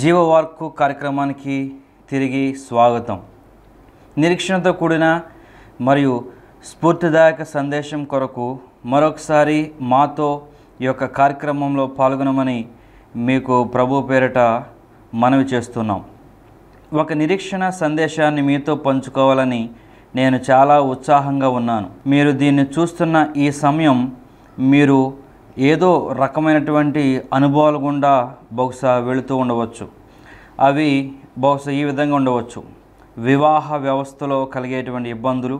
జీవవార్కు కార్యక్రమానికి తిరిగి స్వాగతం నిరీక్షణతో కూడిన మరియు స్ఫూర్తిదాయక సందేశం కొరకు మరొకసారి మాతో ఈ యొక్క కార్యక్రమంలో పాల్గొనమని మీకు ప్రభు పేరిట మనవి చేస్తున్నాం ఒక నిరీక్షణ సందేశాన్ని మీతో పంచుకోవాలని నేను చాలా ఉత్సాహంగా ఉన్నాను మీరు దీన్ని చూస్తున్న ఈ సమయం మీరు ఏదో రకమైనటువంటి అనుభవాలు గుండా బహుశా వెళుతూ ఉండవచ్చు అవి బహుశా ఈ విధంగా ఉండవచ్చు వివాహ వ్యవస్థలో కలిగేటువంటి ఇబ్బందులు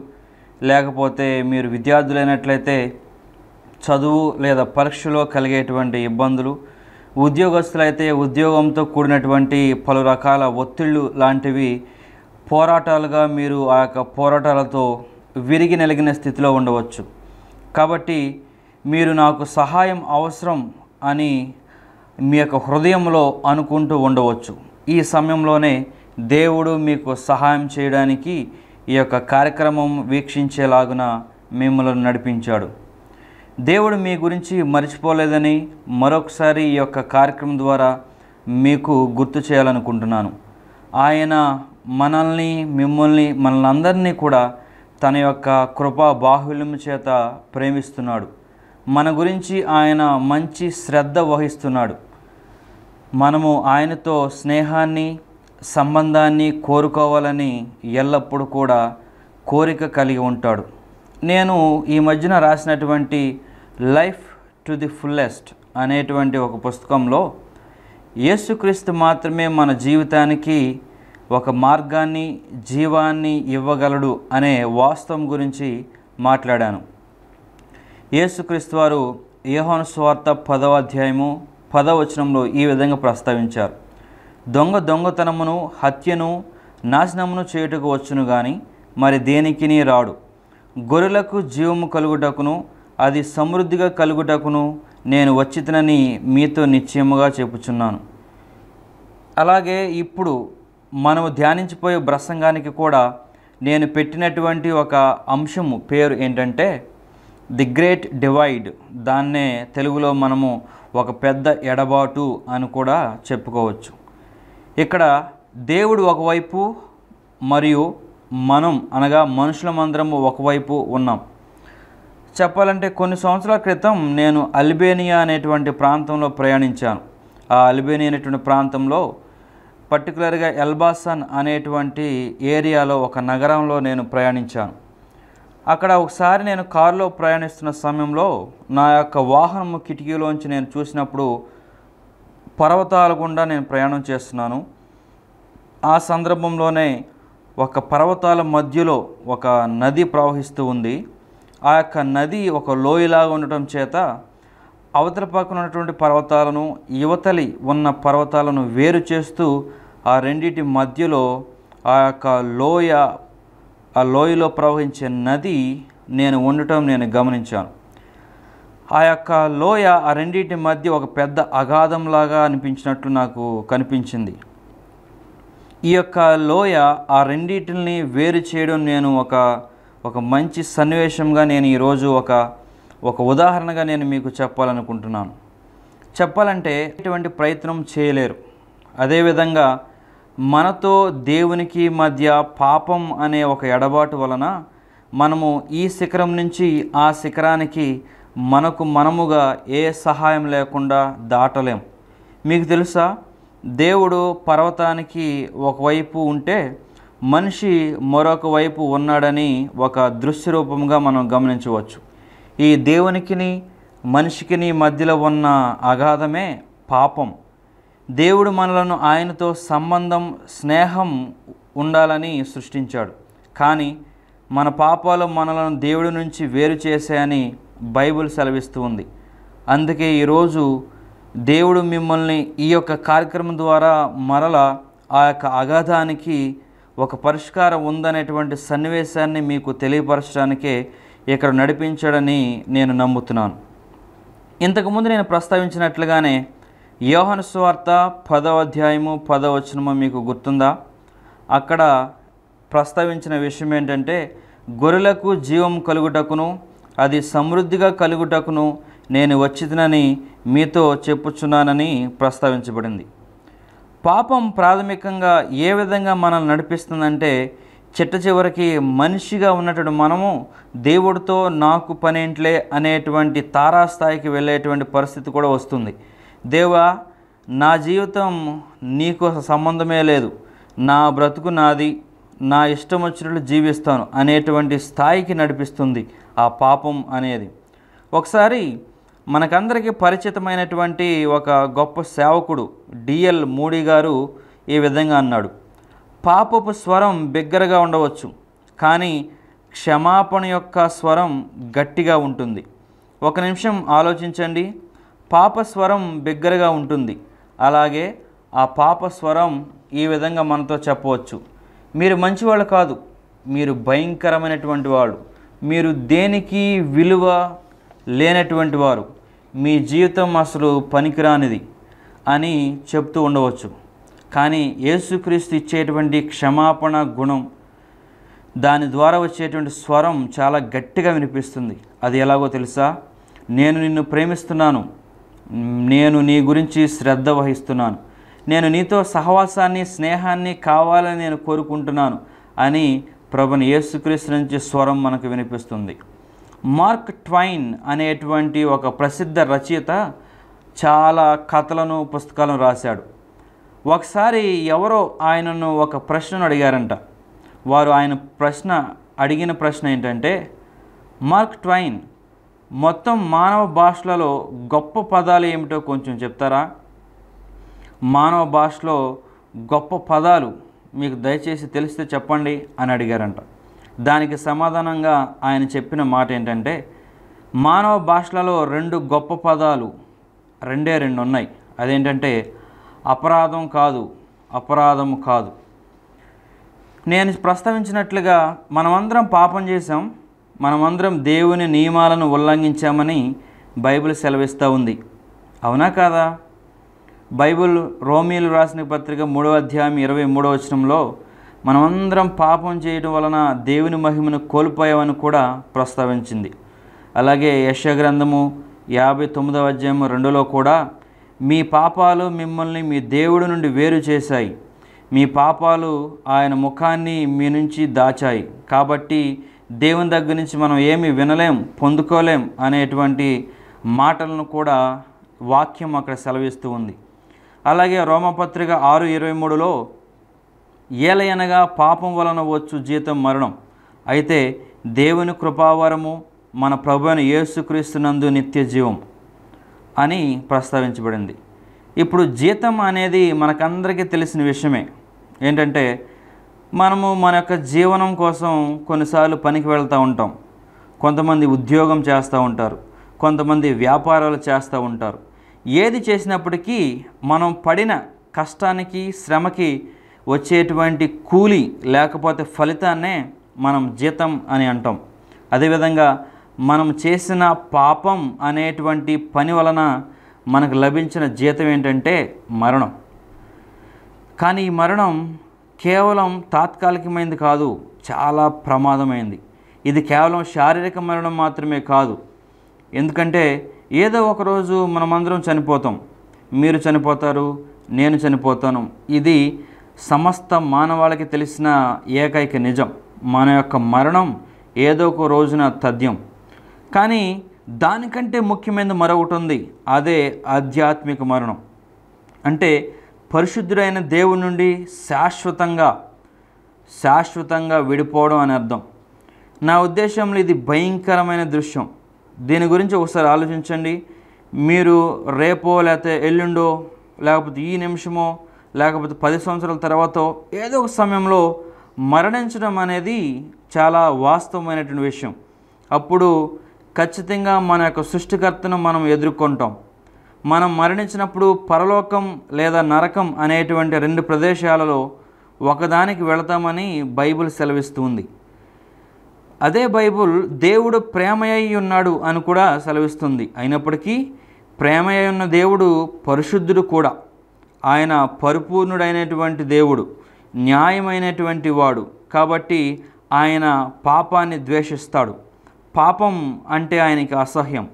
లేకపోతే మీరు విద్యార్థులైనట్లయితే చదువు లేదా పరీక్షలో కలిగేటువంటి ఇబ్బందులు ఉద్యోగస్తులైతే ఉద్యోగంతో కూడినటువంటి పలు రకాల ఒత్తిళ్ళు లాంటివి పోరాటాలుగా మీరు ఆ యొక్క పోరాటాలతో విరిగి నలిగిన స్థితిలో ఉండవచ్చు కాబట్టి మీరు నాకు సహాయం అవసరం అని మీ యొక్క హృదయంలో అనుకుంటూ ఉండవచ్చు ఈ సమయంలోనే దేవుడు మీకు సహాయం చేయడానికి ఈ యొక్క కార్యక్రమం వీక్షించేలాగున మిమ్మల్ని నడిపించాడు దేవుడు మీ గురించి మర్చిపోలేదని మరొకసారి ఈ యొక్క కార్యక్రమం ద్వారా మీకు గుర్తు చేయాలనుకుంటున్నాను ఆయన మనల్ని మిమ్మల్ని మనల్ని అందరినీ కూడా తన యొక్క కృపా బాహుల్యం చేత ప్రేమిస్తున్నాడు మన గురించి ఆయన మంచి శ్రద్ధ వహిస్తున్నాడు మనము ఆయనతో స్నేహాన్ని సంబంధాన్ని కోరుకోవాలని ఎల్లప్పుడూ కూడా కోరిక కలిగి ఉంటాడు నేను ఈ మధ్యన రాసినటువంటి లైఫ్ టు ది ఫుల్లెస్ట్ అనేటువంటి ఒక పుస్తకంలో యేసుక్రీస్తు మాత్రమే మన జీవితానికి ఒక మార్గాన్ని జీవాన్ని ఇవ్వగలడు అనే వాస్తవం గురించి మాట్లాడాను యేసుక్రీస్తు వారు యోహాను స్వార్థ పదవ అధ్యాయము పదవచనంలో ఈ విధంగా ప్రస్తావించారు దొంగ దొంగతనమును హత్యను నాశనమును చేయుటకు వచ్చును కానీ మరి దేనికి రాడు గొర్రెలకు జీవము కలుగుటకును అది సమృద్ధిగా కలుగుటకును నేను వచ్చితనని మీతో నిశ్చయముగా చెప్పుచున్నాను అలాగే ఇప్పుడు మనము ధ్యానించిపోయే ప్రసంగానికి కూడా నేను పెట్టినటువంటి ఒక అంశము పేరు ఏంటంటే ది గ్రేట్ డివైడ్ దాన్నే తెలుగులో మనము ఒక పెద్ద ఎడబాటు అని కూడా చెప్పుకోవచ్చు ఇక్కడ దేవుడు ఒకవైపు మరియు మనం అనగా మనుషులమందరము ఒకవైపు ఉన్నాం చెప్పాలంటే కొన్ని సంవత్సరాల క్రితం నేను అల్బేనియా అనేటువంటి ప్రాంతంలో ప్రయాణించాను ఆ అల్బేనియా అనేటువంటి ప్రాంతంలో పర్టికులర్గా ఎల్బాసన్ అనేటువంటి ఏరియాలో ఒక నగరంలో నేను ప్రయాణించాను అక్కడ ఒకసారి నేను కారులో ప్రయాణిస్తున్న సమయంలో నా యొక్క వాహనము కిటికీలోంచి నేను చూసినప్పుడు పర్వతాల గుండా నేను ప్రయాణం చేస్తున్నాను ఆ సందర్భంలోనే ఒక పర్వతాల మధ్యలో ఒక నది ప్రవహిస్తూ ఉంది ఆ యొక్క నది ఒక లోయలాగా ఉండటం చేత అవతల పక్కన ఉన్నటువంటి పర్వతాలను యువతలి ఉన్న పర్వతాలను వేరు చేస్తూ ఆ రెండింటి మధ్యలో ఆ యొక్క లోయ ఆ లోయలో ప్రవహించే నది నేను ఉండటం నేను గమనించాను ఆ యొక్క లోయ ఆ రెండింటి మధ్య ఒక పెద్ద అగాధంలాగా అనిపించినట్లు నాకు కనిపించింది ఈ యొక్క లోయ ఆ రెండింటిని వేరు చేయడం నేను ఒక ఒక మంచి సన్నివేశంగా నేను ఈరోజు ఒక ఒక ఉదాహరణగా నేను మీకు చెప్పాలనుకుంటున్నాను చెప్పాలంటే ఎటువంటి ప్రయత్నం చేయలేరు అదేవిధంగా మనతో దేవునికి మధ్య పాపం అనే ఒక ఎడబాటు వలన మనము ఈ శిఖరం నుంచి ఆ శిఖరానికి మనకు మనముగా ఏ సహాయం లేకుండా దాటలేం మీకు తెలుసా దేవుడు పర్వతానికి ఒకవైపు ఉంటే మనిషి మరొక వైపు ఉన్నాడని ఒక దృశ్య రూపంగా మనం గమనించవచ్చు ఈ దేవునికిని మనిషికిని మధ్యలో ఉన్న అగాధమే పాపం దేవుడు మనలను ఆయనతో సంబంధం స్నేహం ఉండాలని సృష్టించాడు కానీ మన పాపాలు మనలను దేవుడి నుంచి వేరు చేశాయని బైబిల్ సెలవిస్తూ ఉంది అందుకే ఈరోజు దేవుడు మిమ్మల్ని ఈ యొక్క కార్యక్రమం ద్వారా మరల ఆ యొక్క అగాధానికి ఒక పరిష్కారం ఉందనేటువంటి సన్నివేశాన్ని మీకు తెలియపరచడానికే ఇక్కడ నడిపించాడని నేను నమ్ముతున్నాను ఇంతకుముందు నేను ప్రస్తావించినట్లుగానే యోహన సువార్త పదవ అధ్యాయము పదవ మీకు గుర్తుందా అక్కడ ప్రస్తావించిన విషయం ఏంటంటే గొర్రెలకు జీవం కలుగుటకును అది సమృద్ధిగా కలుగుటకును నేను వచ్చిదనని మీతో చెప్పుచున్నానని ప్రస్తావించబడింది పాపం ప్రాథమికంగా ఏ విధంగా మనల్ని నడిపిస్తుందంటే చిట్ట చివరికి మనిషిగా ఉన్నటువంటి మనము దేవుడితో నాకు పనేంట్లే అనేటువంటి తారాస్థాయికి వెళ్ళేటువంటి పరిస్థితి కూడా వస్తుంది దేవా నా జీవితం నీకు సంబంధమే లేదు నా బ్రతుకు నాది నా ఇష్టం వచ్చినట్లు జీవిస్తాను అనేటువంటి స్థాయికి నడిపిస్తుంది ఆ పాపం అనేది ఒకసారి మనకందరికీ పరిచితమైనటువంటి ఒక గొప్ప సేవకుడు డిఎల్ మూడీ గారు ఈ విధంగా అన్నాడు పాపపు స్వరం బిగ్గరగా ఉండవచ్చు కానీ క్షమాపణ యొక్క స్వరం గట్టిగా ఉంటుంది ఒక నిమిషం ఆలోచించండి పాపస్వరం బిగ్గరగా ఉంటుంది అలాగే ఆ పాపస్వరం ఈ విధంగా మనతో చెప్పవచ్చు మీరు మంచివాళ్ళు కాదు మీరు భయంకరమైనటువంటి వాడు మీరు దేనికి విలువ లేనటువంటి వారు మీ జీవితం అసలు పనికిరానిది అని చెప్తూ ఉండవచ్చు కానీ యేసుక్రీస్తు ఇచ్చేటువంటి క్షమాపణ గుణం దాని ద్వారా వచ్చేటువంటి స్వరం చాలా గట్టిగా వినిపిస్తుంది అది ఎలాగో తెలుసా నేను నిన్ను ప్రేమిస్తున్నాను నేను నీ గురించి శ్రద్ధ వహిస్తున్నాను నేను నీతో సహవాసాన్ని స్నేహాన్ని కావాలని నేను కోరుకుంటున్నాను అని ప్రభుని యేసుక్రీస్తు నుంచి స్వరం మనకు వినిపిస్తుంది మార్క్ ట్వైన్ అనేటువంటి ఒక ప్రసిద్ధ రచయిత చాలా కథలను పుస్తకాలను రాశాడు ఒకసారి ఎవరో ఆయనను ఒక ప్రశ్నను అడిగారంట వారు ఆయన ప్రశ్న అడిగిన ప్రశ్న ఏంటంటే మార్క్ ట్వైన్ మొత్తం మానవ భాషలలో గొప్ప పదాలు ఏమిటో కొంచెం చెప్తారా మానవ భాషలో గొప్ప పదాలు మీకు దయచేసి తెలిస్తే చెప్పండి అని అడిగారంట దానికి సమాధానంగా ఆయన చెప్పిన మాట ఏంటంటే మానవ భాషలలో రెండు గొప్ప పదాలు రెండే రెండు ఉన్నాయి అదేంటంటే అపరాధం కాదు అపరాధం కాదు నేను ప్రస్తావించినట్లుగా మనమందరం పాపం చేసాం మనమందరం దేవుని నియమాలను ఉల్లంఘించామని బైబిల్ సెలవిస్తూ ఉంది అవునా కాదా బైబిల్ రోమిలు రాసిన పత్రిక మూడవ అధ్యాయం ఇరవై మూడవ వచనంలో మనమందరం పాపం చేయడం వలన దేవుని మహిమను కోల్పోయామని కూడా ప్రస్తావించింది అలాగే యశగ్రంథము యాభై తొమ్మిదవ అధ్యాయం రెండులో కూడా మీ పాపాలు మిమ్మల్ని మీ దేవుడి నుండి వేరు చేశాయి మీ పాపాలు ఆయన ముఖాన్ని మీ నుంచి దాచాయి కాబట్టి దేవుని దగ్గర నుంచి మనం ఏమి వినలేం పొందుకోలేం అనేటువంటి మాటలను కూడా వాక్యం అక్కడ సెలవిస్తూ ఉంది అలాగే రోమపత్రిక ఆరు ఇరవై మూడులో ఏలయనగా పాపం వలన వచ్చు జీతం మరణం అయితే దేవుని కృపావరము మన ప్రభు అయిన యేసుక్రీస్తునందు నిత్య జీవం అని ప్రస్తావించబడింది ఇప్పుడు జీతం అనేది మనకందరికీ తెలిసిన విషయమే ఏంటంటే మనము మన యొక్క జీవనం కోసం కొన్నిసార్లు పనికి వెళ్తూ ఉంటాం కొంతమంది ఉద్యోగం చేస్తూ ఉంటారు కొంతమంది వ్యాపారాలు చేస్తూ ఉంటారు ఏది చేసినప్పటికీ మనం పడిన కష్టానికి శ్రమకి వచ్చేటువంటి కూలి లేకపోతే ఫలితాన్నే మనం జీతం అని అంటాం అదేవిధంగా మనం చేసిన పాపం అనేటువంటి పని వలన మనకు లభించిన జీతం ఏంటంటే మరణం కానీ ఈ మరణం కేవలం తాత్కాలికమైనది కాదు చాలా ప్రమాదమైంది ఇది కేవలం శారీరక మరణం మాత్రమే కాదు ఎందుకంటే ఏదో ఒకరోజు మనమందరం చనిపోతాం మీరు చనిపోతారు నేను చనిపోతాను ఇది సమస్త మానవాళికి తెలిసిన ఏకైక నిజం మన యొక్క మరణం ఏదో ఒక రోజున తథ్యం కానీ దానికంటే ముఖ్యమైనది మరొకటి ఉంది అదే ఆధ్యాత్మిక మరణం అంటే పరిశుద్ధుడైన దేవుడి నుండి శాశ్వతంగా శాశ్వతంగా విడిపోవడం అని అర్థం నా ఉద్దేశంలో ఇది భయంకరమైన దృశ్యం దీని గురించి ఒకసారి ఆలోచించండి మీరు రేపో లేకపోతే ఎల్లుండో లేకపోతే ఈ నిమిషమో లేకపోతే పది సంవత్సరాల తర్వాత ఏదో ఒక సమయంలో మరణించడం అనేది చాలా వాస్తవమైనటువంటి విషయం అప్పుడు ఖచ్చితంగా మన యొక్క సృష్టికర్తను మనం ఎదుర్కొంటాం మనం మరణించినప్పుడు పరలోకం లేదా నరకం అనేటువంటి రెండు ప్రదేశాలలో ఒకదానికి వెళతామని బైబిల్ సెలవిస్తుంది అదే బైబుల్ దేవుడు ప్రేమయ్యి ఉన్నాడు అని కూడా సెలవిస్తుంది అయినప్పటికీ ప్రేమయ్య ఉన్న దేవుడు పరిశుద్ధుడు కూడా ఆయన పరిపూర్ణుడైనటువంటి దేవుడు న్యాయమైనటువంటి వాడు కాబట్టి ఆయన పాపాన్ని ద్వేషిస్తాడు పాపం అంటే ఆయనకి అసహ్యం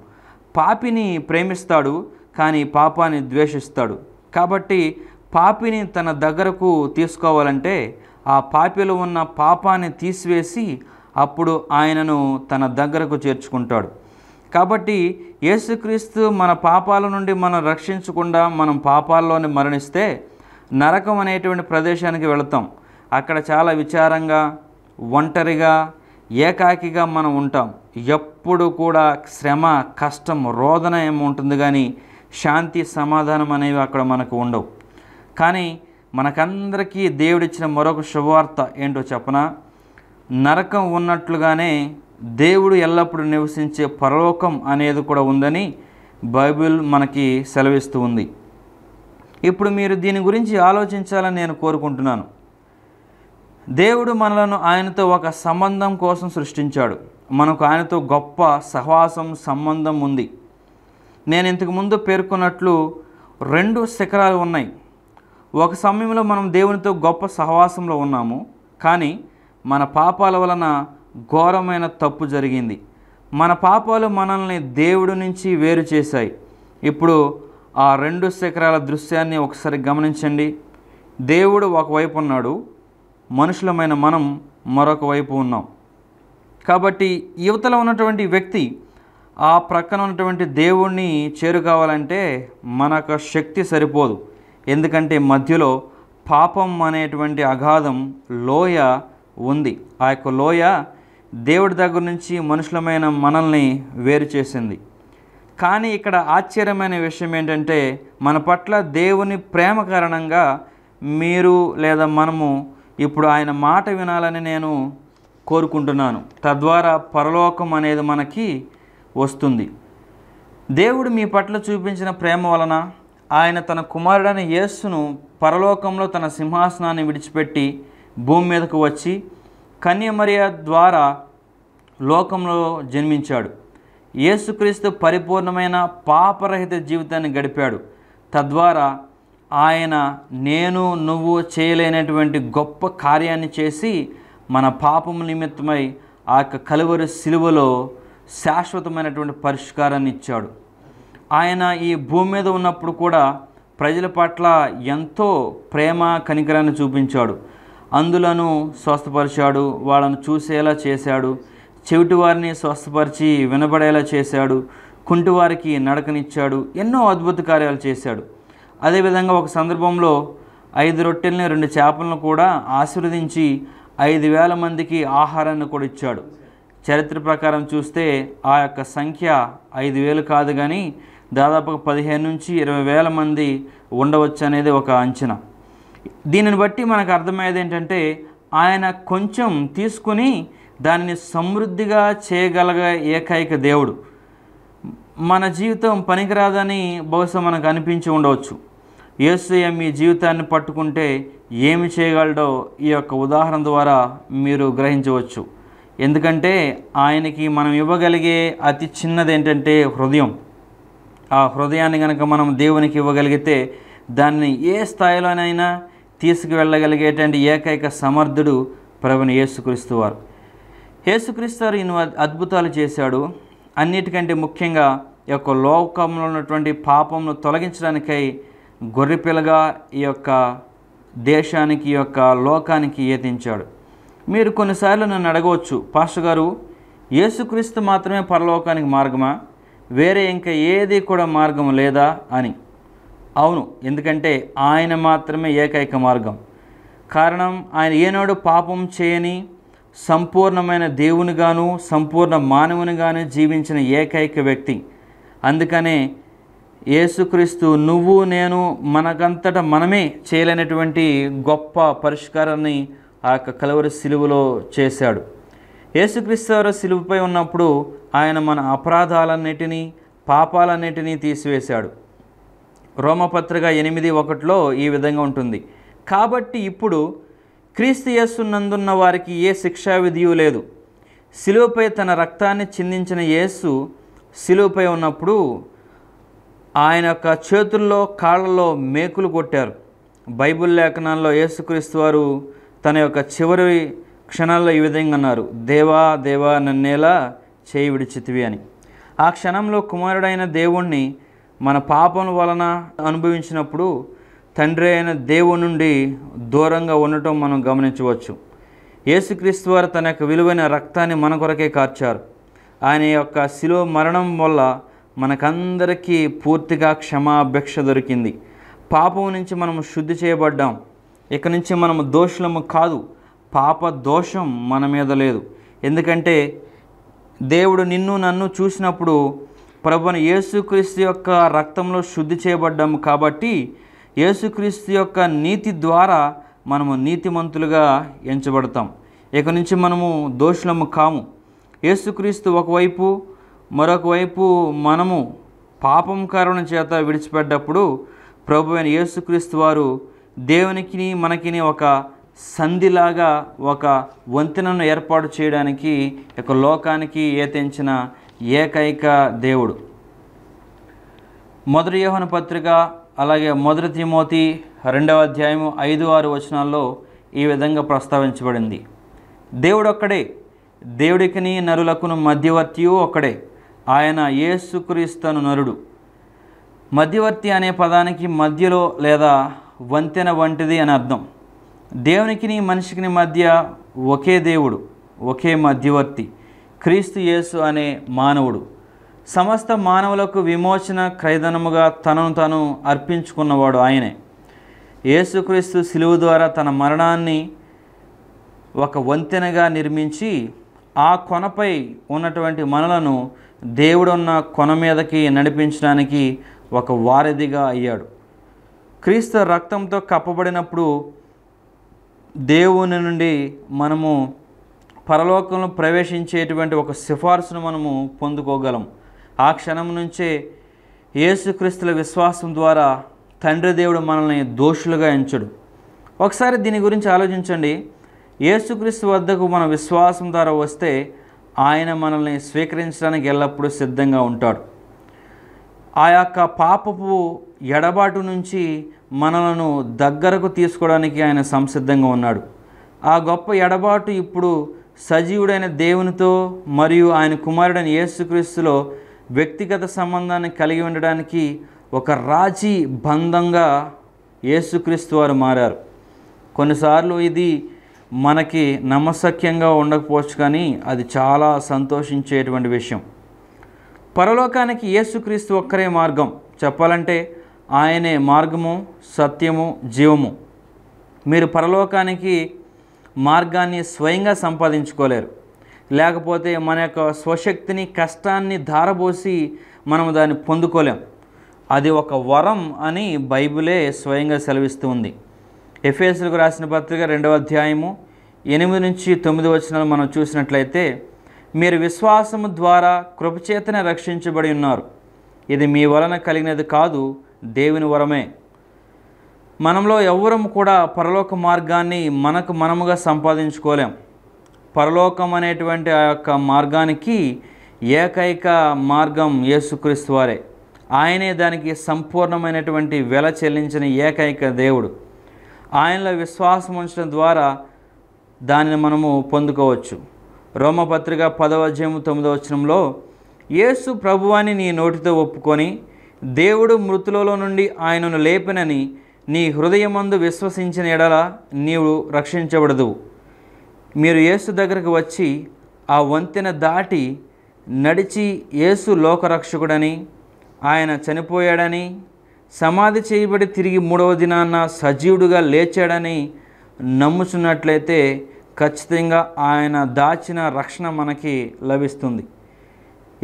పాపిని ప్రేమిస్తాడు కానీ పాపాన్ని ద్వేషిస్తాడు కాబట్టి పాపిని తన దగ్గరకు తీసుకోవాలంటే ఆ పాపిలో ఉన్న పాపాన్ని తీసివేసి అప్పుడు ఆయనను తన దగ్గరకు చేర్చుకుంటాడు కాబట్టి యేసుక్రీస్తు మన పాపాల నుండి మనం రక్షించకుండా మనం పాపాల్లోనే మరణిస్తే నరకం అనేటువంటి ప్రదేశానికి వెళతాం అక్కడ చాలా విచారంగా ఒంటరిగా ఏకాకిగా మనం ఉంటాం ఎప్పుడు కూడా శ్రమ కష్టం రోదన ఉంటుంది కానీ శాంతి సమాధానం అనేవి అక్కడ మనకు ఉండవు కానీ మనకందరికీ దేవుడిచ్చిన మరొక శుభవార్త ఏంటో చెప్పన నరకం ఉన్నట్లుగానే దేవుడు ఎల్లప్పుడూ నివసించే పరలోకం అనేది కూడా ఉందని బైబిల్ మనకి సెలవిస్తూ ఉంది ఇప్పుడు మీరు దీని గురించి ఆలోచించాలని నేను కోరుకుంటున్నాను దేవుడు మనలను ఆయనతో ఒక సంబంధం కోసం సృష్టించాడు మనకు ఆయనతో గొప్ప సహవాసం సంబంధం ఉంది నేను ఇంతకుముందు పేర్కొన్నట్లు రెండు శిఖరాలు ఉన్నాయి ఒక సమయంలో మనం దేవునితో గొప్ప సహవాసంలో ఉన్నాము కానీ మన పాపాల వలన ఘోరమైన తప్పు జరిగింది మన పాపాలు మనల్ని దేవుడి నుంచి వేరు చేశాయి ఇప్పుడు ఆ రెండు శిఖరాల దృశ్యాన్ని ఒకసారి గమనించండి దేవుడు ఒకవైపు ఉన్నాడు మనుషులమైన మనం మరొక వైపు ఉన్నాం కాబట్టి యువతలో ఉన్నటువంటి వ్యక్తి ఆ ప్రక్కన ఉన్నటువంటి దేవుణ్ణి చేరుకోవాలంటే మనకు శక్తి సరిపోదు ఎందుకంటే మధ్యలో పాపం అనేటువంటి అగాధం లోయ ఉంది ఆ యొక్క లోయ దేవుడి దగ్గర నుంచి మనుషులమైన మనల్ని వేరు చేసింది కానీ ఇక్కడ ఆశ్చర్యమైన విషయం ఏంటంటే మన పట్ల దేవుని ప్రేమ కారణంగా మీరు లేదా మనము ఇప్పుడు ఆయన మాట వినాలని నేను కోరుకుంటున్నాను తద్వారా పరలోకం అనేది మనకి వస్తుంది దేవుడు మీ పట్ల చూపించిన ప్రేమ వలన ఆయన తన కుమారుడైన యేస్సును పరలోకంలో తన సింహాసనాన్ని విడిచిపెట్టి భూమి మీదకు వచ్చి కన్యమర్య ద్వారా లోకంలో జన్మించాడు యేసుక్రీస్తు పరిపూర్ణమైన పాపరహిత జీవితాన్ని గడిపాడు తద్వారా ఆయన నేను నువ్వు చేయలేనటువంటి గొప్ప కార్యాన్ని చేసి మన పాపము నిమిత్తమై ఆ యొక్క కలువరి సిలువలో శాశ్వతమైనటువంటి పరిష్కారాన్ని ఇచ్చాడు ఆయన ఈ భూమి మీద ఉన్నప్పుడు కూడా ప్రజల పట్ల ఎంతో ప్రేమ కనికరాన్ని చూపించాడు అందులను స్వస్థపరిచాడు వాళ్ళను చూసేలా చేశాడు చెవిటి వారిని స్వస్థపరిచి వినబడేలా చేశాడు కుంటివారికి నడకనిచ్చాడు ఎన్నో అద్భుత కార్యాలు చేశాడు అదేవిధంగా ఒక సందర్భంలో ఐదు రొట్టెల్ని రెండు చేపలను కూడా ఆశీర్వదించి ఐదు వేల మందికి ఆహారాన్ని కూడా ఇచ్చాడు చరిత్ర ప్రకారం చూస్తే ఆ యొక్క సంఖ్య ఐదు వేలు కాదు కానీ దాదాపు పదిహేను నుంచి ఇరవై వేల మంది ఉండవచ్చు అనేది ఒక అంచనా దీనిని బట్టి మనకు అర్థమయ్యేది ఏంటంటే ఆయన కొంచెం తీసుకుని దానిని సమృద్ధిగా చేయగలగ ఏకైక దేవుడు మన జీవితం పనికిరాదని బహుశా మనకు అనిపించి ఉండవచ్చు ఏసయ మీ జీవితాన్ని పట్టుకుంటే ఏమి చేయగలడో ఈ యొక్క ఉదాహరణ ద్వారా మీరు గ్రహించవచ్చు ఎందుకంటే ఆయనకి మనం ఇవ్వగలిగే అతి చిన్నది ఏంటంటే హృదయం ఆ హృదయాన్ని కనుక మనం దేవునికి ఇవ్వగలిగితే దాన్ని ఏ స్థాయిలోనైనా తీసుకువెళ్ళగలిగేటువంటి ఏకైక సమర్థుడు ప్రభుని యేసుక్రీస్తు వారు యేసుక్రీస్తు వారు ఈయన అద్భుతాలు చేశాడు అన్నిటికంటే ముఖ్యంగా ఈ యొక్క లోకంలో ఉన్నటువంటి పాపమును తొలగించడానికై గొర్రెపిల్లగా ఈ యొక్క దేశానికి ఈ యొక్క లోకానికి ఏతించాడు మీరు కొన్నిసార్లు నన్ను అడగవచ్చు పాస్టర్ గారు యేసుక్రీస్తు మాత్రమే పరలోకానికి మార్గమా వేరే ఇంకా ఏది కూడా మార్గం లేదా అని అవును ఎందుకంటే ఆయన మాత్రమే ఏకైక మార్గం కారణం ఆయన ఏనాడు పాపం చేయని సంపూర్ణమైన దేవునిగాను సంపూర్ణ మానవునిగాను జీవించిన ఏకైక వ్యక్తి అందుకనే యేసుక్రీస్తు నువ్వు నేను మనకంతట మనమే చేయలేనటువంటి గొప్ప పరిష్కారాన్ని ఆ యొక్క కలవరి సిలువలో చేశాడు యేసుక్రీస్తు సిలువుపై ఉన్నప్పుడు ఆయన మన అపరాధాలన్నిటినీ పాపాలన్నిటినీ తీసివేశాడు రోమపత్రిక ఎనిమిది ఒకటిలో ఈ విధంగా ఉంటుంది కాబట్టి ఇప్పుడు క్రీస్తు యేసునందున్న వారికి ఏ శిక్షా విధియు లేదు సిలువపై తన రక్తాన్ని చిందించిన యేసు సిలువపై ఉన్నప్పుడు ఆయన యొక్క చేతుల్లో కాళ్ళలో మేకులు కొట్టారు బైబిల్ లేఖనాల్లో యేసుక్రీస్తు వారు తన యొక్క చివరి క్షణాల్లో ఈ విధంగా అన్నారు దేవా దేవా నన్నేలా చేయి విడిచితివి అని ఆ క్షణంలో కుమారుడైన దేవుణ్ణి మన పాపం వలన అనుభవించినప్పుడు తండ్రి అయిన దేవుని నుండి దూరంగా ఉండటం మనం గమనించవచ్చు యేసుక్రీస్తు వారు తన యొక్క విలువైన రక్తాన్ని మన కొరకే కార్చారు ఆయన యొక్క శిలో మరణం వల్ల మనకందరికీ పూర్తిగా క్షమాభిక్ష దొరికింది పాపం నుంచి మనం శుద్ధి చేయబడ్డాం ఇక నుంచి మనము దోషులము కాదు పాప దోషం మన మీద లేదు ఎందుకంటే దేవుడు నిన్ను నన్ను చూసినప్పుడు ప్రభుని యేసుక్రీస్తు యొక్క రక్తంలో శుద్ధి చేయబడ్డాము కాబట్టి యేసుక్రీస్తు యొక్క నీతి ద్వారా మనము నీతిమంతులుగా ఎంచబడతాం ఇక నుంచి మనము దోషులము కాము యేసుక్రీస్తు ఒకవైపు మరొక వైపు మనము పాపం కారణం చేత విడిచిపెట్టప్పుడు ప్రభు అయిన యేసుక్రీస్తు వారు దేవునికి మనకిని ఒక సంధిలాగా ఒక వంతెనను ఏర్పాటు చేయడానికి ఒక లోకానికి ఏతించిన ఏకైక దేవుడు మొదటి యోహన పత్రిక అలాగే మొదటి తిమోతి రెండవ అధ్యాయము ఐదు ఆరు వచనాల్లో ఈ విధంగా ప్రస్తావించబడింది దేవుడొక్కడే దేవుడికిని నరులకును మధ్యవర్తియు ఒక్కడే ఆయన ఏసుక్రీస్తును నరుడు మధ్యవర్తి అనే పదానికి మధ్యలో లేదా వంతెన వంటిది అని అర్థం దేవునికిని మనిషికిని మధ్య ఒకే దేవుడు ఒకే మధ్యవర్తి క్రీస్తు యేసు అనే మానవుడు సమస్త మానవులకు విమోచన క్రైదనముగా తనను తను అర్పించుకున్నవాడు ఆయనే యేసుక్రీస్తు సిలువు ద్వారా తన మరణాన్ని ఒక వంతెనగా నిర్మించి ఆ కొనపై ఉన్నటువంటి మనలను దేవుడున్న కొన మీదకి నడిపించడానికి ఒక వారధిగా అయ్యాడు క్రీస్తు రక్తంతో కప్పబడినప్పుడు దేవుని నుండి మనము పరలోకంలో ప్రవేశించేటువంటి ఒక సిఫార్సును మనము పొందుకోగలం ఆ క్షణం నుంచే యేసుక్రీస్తుల విశ్వాసం ద్వారా తండ్రి దేవుడు మనల్ని దోషులుగా ఎంచడు ఒకసారి దీని గురించి ఆలోచించండి యేసుక్రీస్తు వద్దకు మన విశ్వాసం ద్వారా వస్తే ఆయన మనల్ని స్వీకరించడానికి ఎల్లప్పుడూ సిద్ధంగా ఉంటాడు ఆ యొక్క పాపపు ఎడబాటు నుంచి మనలను దగ్గరకు తీసుకోవడానికి ఆయన సంసిద్ధంగా ఉన్నాడు ఆ గొప్ప ఎడబాటు ఇప్పుడు సజీవుడైన దేవునితో మరియు ఆయన కుమారుడైన యేసుక్రీస్తులో వ్యక్తిగత సంబంధాన్ని కలిగి ఉండడానికి ఒక రాజీ బంధంగా యేసుక్రీస్తు వారు మారారు కొన్నిసార్లు ఇది మనకి నమ్మసక్యంగా ఉండకపోవచ్చు కానీ అది చాలా సంతోషించేటువంటి విషయం పరలోకానికి యేసుక్రీస్తు ఒక్కరే మార్గం చెప్పాలంటే ఆయనే మార్గము సత్యము జీవము మీరు పరలోకానికి మార్గాన్ని స్వయంగా సంపాదించుకోలేరు లేకపోతే మన యొక్క స్వశక్తిని కష్టాన్ని ధారబోసి మనం దాన్ని పొందుకోలేం అది ఒక వరం అని బైబిలే స్వయంగా సెలవిస్తూ ఉంది ఎఫ్ఎస్లకు రాసిన పత్రిక రెండవ అధ్యాయము ఎనిమిది నుంచి తొమ్మిది వచనాలు మనం చూసినట్లయితే మీరు విశ్వాసము ద్వారా కృపచేతనే రక్షించబడి ఉన్నారు ఇది మీ వలన కలిగినది కాదు దేవుని వరమే మనంలో ఎవ్వరం కూడా పరలోక మార్గాన్ని మనకు మనముగా సంపాదించుకోలేం పరలోకం అనేటువంటి ఆ యొక్క మార్గానికి ఏకైక మార్గం యేసుక్రీస్తు వారే ఆయనే దానికి సంపూర్ణమైనటువంటి వెల చెల్లించిన ఏకైక దేవుడు ఆయనలో విశ్వాసం ఉంచడం ద్వారా దానిని మనము పొందుకోవచ్చు రోమపత్రిక పదవ జయము తొమ్మిదవ వచనంలో యేసు ప్రభువాని నీ నోటితో ఒప్పుకొని దేవుడు మృతులలో నుండి ఆయనను లేపినని నీ హృదయమందు విశ్వసించిన ఎడల నీవు రక్షించబడదు మీరు యేసు దగ్గరకు వచ్చి ఆ వంతెన దాటి నడిచి యేసు లోకరక్షకుడని ఆయన చనిపోయాడని సమాధి చేయబడి తిరిగి మూడవ దినాన్న సజీవుడుగా లేచాడని నమ్ముచున్నట్లయితే ఖచ్చితంగా ఆయన దాచిన రక్షణ మనకి లభిస్తుంది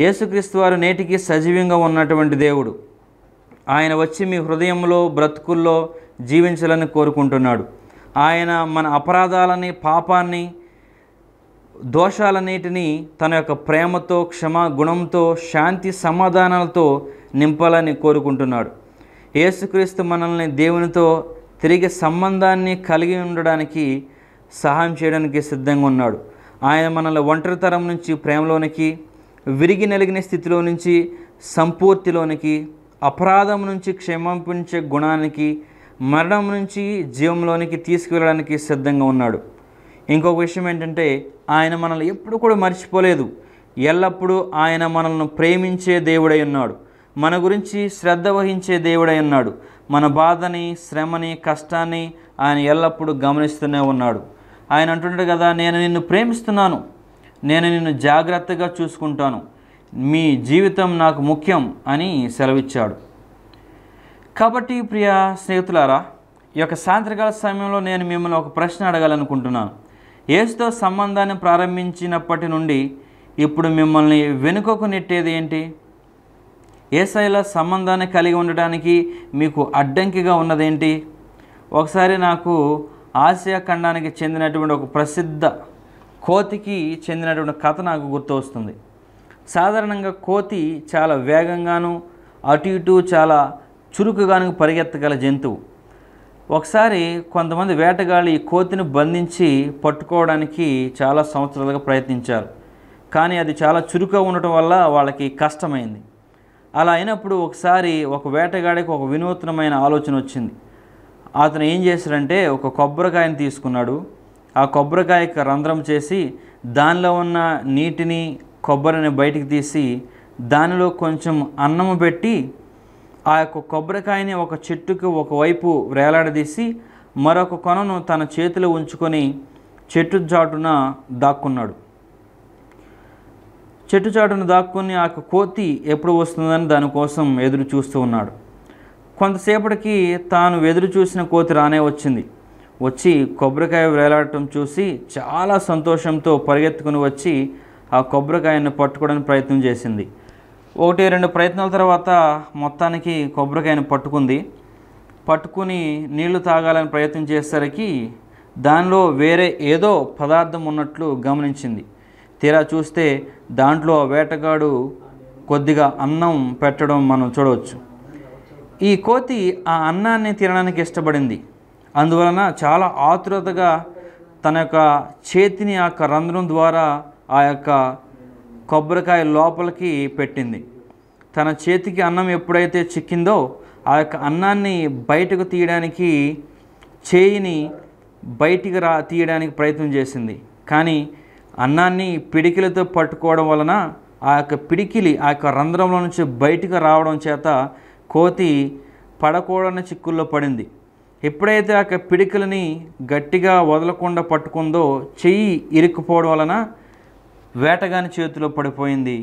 యేసుక్రీస్తు వారు నేటికి సజీవంగా ఉన్నటువంటి దేవుడు ఆయన వచ్చి మీ హృదయంలో బ్రతుకుల్లో జీవించాలని కోరుకుంటున్నాడు ఆయన మన అపరాధాలని పాపాన్ని దోషాలన్నిటిని తన యొక్క ప్రేమతో క్షమా గుణంతో శాంతి సమాధానాలతో నింపాలని కోరుకుంటున్నాడు యేసుక్రీస్తు మనల్ని దేవునితో తిరిగి సంబంధాన్ని కలిగి ఉండడానికి సహాయం చేయడానికి సిద్ధంగా ఉన్నాడు ఆయన మనల్ని ఒంటరితరం నుంచి ప్రేమలోనికి విరిగి నలిగిన స్థితిలో నుంచి సంపూర్తిలోనికి అపరాధం నుంచి క్షేమంపించే గుణానికి మరణం నుంచి జీవంలోనికి తీసుకువెళ్ళడానికి సిద్ధంగా ఉన్నాడు ఇంకొక విషయం ఏంటంటే ఆయన మనల్ని ఎప్పుడు కూడా మర్చిపోలేదు ఎల్లప్పుడూ ఆయన మనల్ని ప్రేమించే దేవుడై ఉన్నాడు మన గురించి శ్రద్ధ వహించే దేవుడై ఉన్నాడు మన బాధని శ్రమని కష్టాన్ని ఆయన ఎల్లప్పుడూ గమనిస్తూనే ఉన్నాడు ఆయన అంటున్నాడు కదా నేను నిన్ను ప్రేమిస్తున్నాను నేను నిన్ను జాగ్రత్తగా చూసుకుంటాను మీ జీవితం నాకు ముఖ్యం అని సెలవిచ్చాడు కాబట్టి ప్రియ స్నేహితులారా ఈ యొక్క సాయంత్రకాల సమయంలో నేను మిమ్మల్ని ఒక ప్రశ్న అడగాలనుకుంటున్నాను ఏసుతో సంబంధాన్ని ప్రారంభించినప్పటి నుండి ఇప్పుడు మిమ్మల్ని వెనుకకు నెట్టేది ఏంటి ఏసైలా సంబంధాన్ని కలిగి ఉండడానికి మీకు అడ్డంకిగా ఉన్నదేంటి ఒకసారి నాకు ఆసియా ఖండానికి చెందినటువంటి ఒక ప్రసిద్ధ కోతికి చెందినటువంటి కథ నాకు గుర్తు వస్తుంది సాధారణంగా కోతి చాలా వేగంగాను అటు ఇటు చాలా చురుకుగాను పరిగెత్తగల జంతువు ఒకసారి కొంతమంది వేటగాళ్ళు ఈ కోతిని బంధించి పట్టుకోవడానికి చాలా సంవత్సరాలుగా ప్రయత్నించారు కానీ అది చాలా చురుకుగా ఉండటం వల్ల వాళ్ళకి కష్టమైంది అలా అయినప్పుడు ఒకసారి ఒక వేటగాడికి ఒక వినూత్నమైన ఆలోచన వచ్చింది అతను ఏం చేశాడంటే ఒక కొబ్బరికాయని తీసుకున్నాడు ఆ కొబ్బరికాయకు రంధ్రం చేసి దానిలో ఉన్న నీటిని కొబ్బరిని బయటికి తీసి దానిలో కొంచెం అన్నము పెట్టి ఆ యొక్క కొబ్బరికాయని ఒక చెట్టుకు ఒకవైపు వేలాడదీసి మరొక కొనను తన చేతిలో ఉంచుకొని చెట్టు చాటున దాక్కున్నాడు చెట్టు చాటును దాక్కుని ఆ కోతి ఎప్పుడు వస్తుందని దానికోసం ఎదురు చూస్తూ ఉన్నాడు కొంతసేపటికి తాను ఎదురు చూసిన కోతి రానే వచ్చింది వచ్చి కొబ్బరికాయ వేలాడటం చూసి చాలా సంతోషంతో పరిగెత్తుకుని వచ్చి ఆ కొబ్బరికాయను పట్టుకోవడానికి ప్రయత్నం చేసింది ఒకటి రెండు ప్రయత్నాల తర్వాత మొత్తానికి కొబ్బరికాయను పట్టుకుంది పట్టుకుని నీళ్లు తాగాలని ప్రయత్నం చేసేసరికి దానిలో వేరే ఏదో పదార్థం ఉన్నట్లు గమనించింది తీరా చూస్తే దాంట్లో ఆ వేటగాడు కొద్దిగా అన్నం పెట్టడం మనం చూడవచ్చు ఈ కోతి ఆ అన్నాన్ని తినడానికి ఇష్టపడింది అందువలన చాలా ఆతురతగా తన యొక్క చేతిని ఆ యొక్క రంధ్రం ద్వారా ఆ యొక్క కొబ్బరికాయ లోపలికి పెట్టింది తన చేతికి అన్నం ఎప్పుడైతే చిక్కిందో ఆ యొక్క అన్నాన్ని బయటకు తీయడానికి చేయిని బయటికి రా తీయడానికి ప్రయత్నం చేసింది కానీ అన్నాన్ని పిడికిలతో పట్టుకోవడం వలన ఆ యొక్క పిడికిలి ఆ యొక్క రంధ్రంలో నుంచి బయటకు రావడం చేత కోతి పడకూడని చిక్కుల్లో పడింది ఎప్పుడైతే ఆ పిడికలని గట్టిగా వదలకుండా పట్టుకుందో చెయ్యి ఇరుక్కుపోవడం వలన వేటగాని చేతిలో పడిపోయింది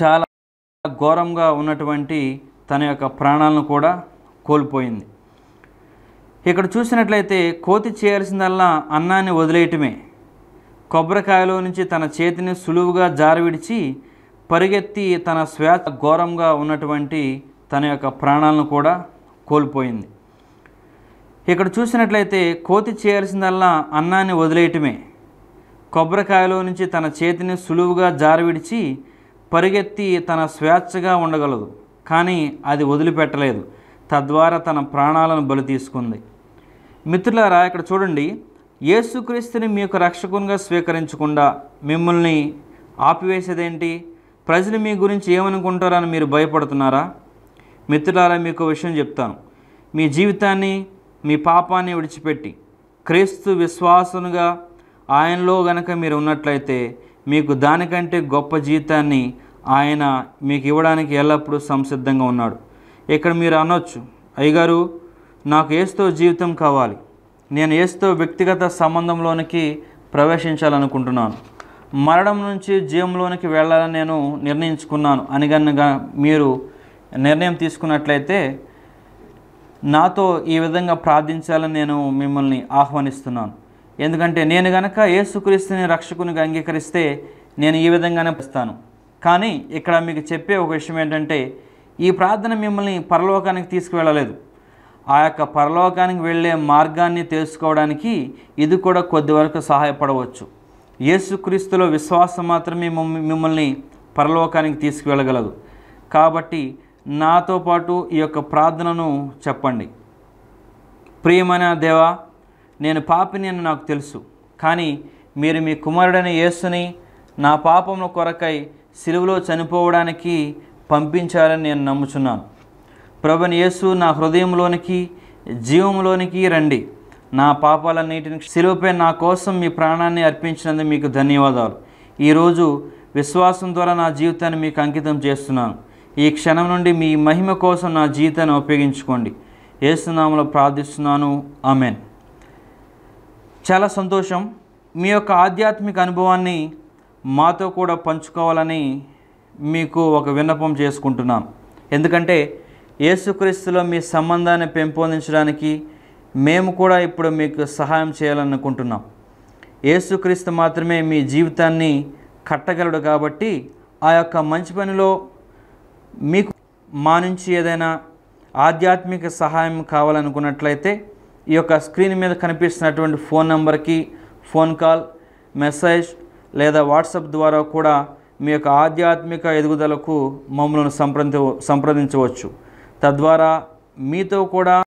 చాలా ఘోరంగా ఉన్నటువంటి తన యొక్క ప్రాణాలను కూడా కోల్పోయింది ఇక్కడ చూసినట్లయితే కోతి చేయాల్సిందల్లా అన్నాన్ని వదిలేయటమే కొబ్బరికాయలో నుంచి తన చేతిని సులువుగా జారవిడిచి పరిగెత్తి తన శ్వేత ఘోరంగా ఉన్నటువంటి తన యొక్క ప్రాణాలను కూడా కోల్పోయింది ఇక్కడ చూసినట్లయితే కోతి చేయాల్సిందల్లా అన్నాన్ని వదిలేయటమే కొబ్బరికాయలో నుంచి తన చేతిని సులువుగా జారవిడిచి పరిగెత్తి తన స్వేచ్ఛగా ఉండగలదు కానీ అది వదిలిపెట్టలేదు తద్వారా తన ప్రాణాలను బలి తీసుకుంది మిత్రులారా ఇక్కడ చూడండి ఏసుక్రీస్తుని మీకు రక్షకునిగా స్వీకరించకుండా మిమ్మల్ని ఆపివేసేదేంటి ప్రజలు మీ గురించి ఏమనుకుంటారని మీరు భయపడుతున్నారా మిత్రులారా మీకు విషయం చెప్తాను మీ జీవితాన్ని మీ పాపాన్ని విడిచిపెట్టి క్రీస్తు విశ్వాసునుగా ఆయనలో గనక మీరు ఉన్నట్లయితే మీకు దానికంటే గొప్ప జీవితాన్ని ఆయన మీకు ఇవ్వడానికి ఎల్లప్పుడూ సంసిద్ధంగా ఉన్నాడు ఇక్కడ మీరు అనొచ్చు అయ్యగారు నాకు ఏస్తో జీవితం కావాలి నేను ఏస్తో వ్యక్తిగత సంబంధంలోనికి ప్రవేశించాలనుకుంటున్నాను మరణం నుంచి జీవంలోనికి వెళ్ళాలని నేను నిర్ణయించుకున్నాను అని కనుక మీరు నిర్ణయం తీసుకున్నట్లయితే నాతో ఈ విధంగా ప్రార్థించాలని నేను మిమ్మల్ని ఆహ్వానిస్తున్నాను ఎందుకంటే నేను గనక ఏసుక్రీస్తుని రక్షకునిగా అంగీకరిస్తే నేను ఈ విధంగానే పిస్తాను కానీ ఇక్కడ మీకు చెప్పే ఒక విషయం ఏంటంటే ఈ ప్రార్థన మిమ్మల్ని పరలోకానికి తీసుకువెళ్ళలేదు ఆ యొక్క పరలోకానికి వెళ్ళే మార్గాన్ని తెలుసుకోవడానికి ఇది కూడా కొద్దివరకు సహాయపడవచ్చు యేసుక్రీస్తులో విశ్వాసం మాత్రమే మిమ్మల్ని పరలోకానికి తీసుకువెళ్ళగలదు కాబట్టి నాతో పాటు ఈ యొక్క ప్రార్థనను చెప్పండి ప్రియమైన దేవా నేను పాపిని అని నాకు తెలుసు కానీ మీరు మీ కుమారుడైన యేసుని నా పాపముల కొరకై సిలువలో చనిపోవడానికి పంపించారని నేను నమ్ముచున్నాను ప్రభుని యేసు నా హృదయంలోనికి జీవంలోనికి రండి నా పాపాలన్నిటిని సిలువపై నా కోసం మీ ప్రాణాన్ని అర్పించినందుకు మీకు ధన్యవాదాలు ఈరోజు విశ్వాసం ద్వారా నా జీవితాన్ని మీకు అంకితం చేస్తున్నాను ఈ క్షణం నుండి మీ మహిమ కోసం నా జీవితాన్ని ఉపయోగించుకోండి ఏసునామలో ప్రార్థిస్తున్నాను ఆమెన్ చాలా సంతోషం మీ యొక్క ఆధ్యాత్మిక అనుభవాన్ని మాతో కూడా పంచుకోవాలని మీకు ఒక విన్నపం చేసుకుంటున్నాను ఎందుకంటే యేసుక్రీస్తులో మీ సంబంధాన్ని పెంపొందించడానికి మేము కూడా ఇప్పుడు మీకు సహాయం చేయాలనుకుంటున్నాం ఏసుక్రీస్తు మాత్రమే మీ జీవితాన్ని కట్టగలడు కాబట్టి ఆ యొక్క మంచి పనిలో మీకు మా నుంచి ఏదైనా ఆధ్యాత్మిక సహాయం కావాలనుకున్నట్లయితే ఈ యొక్క స్క్రీన్ మీద కనిపిస్తున్నటువంటి ఫోన్ నెంబర్కి ఫోన్ కాల్ మెసేజ్ లేదా వాట్సాప్ ద్వారా కూడా మీ యొక్క ఆధ్యాత్మిక ఎదుగుదలకు మమ్మల్ని సంప్రదించ సంప్రదించవచ్చు తద్వారా మీతో కూడా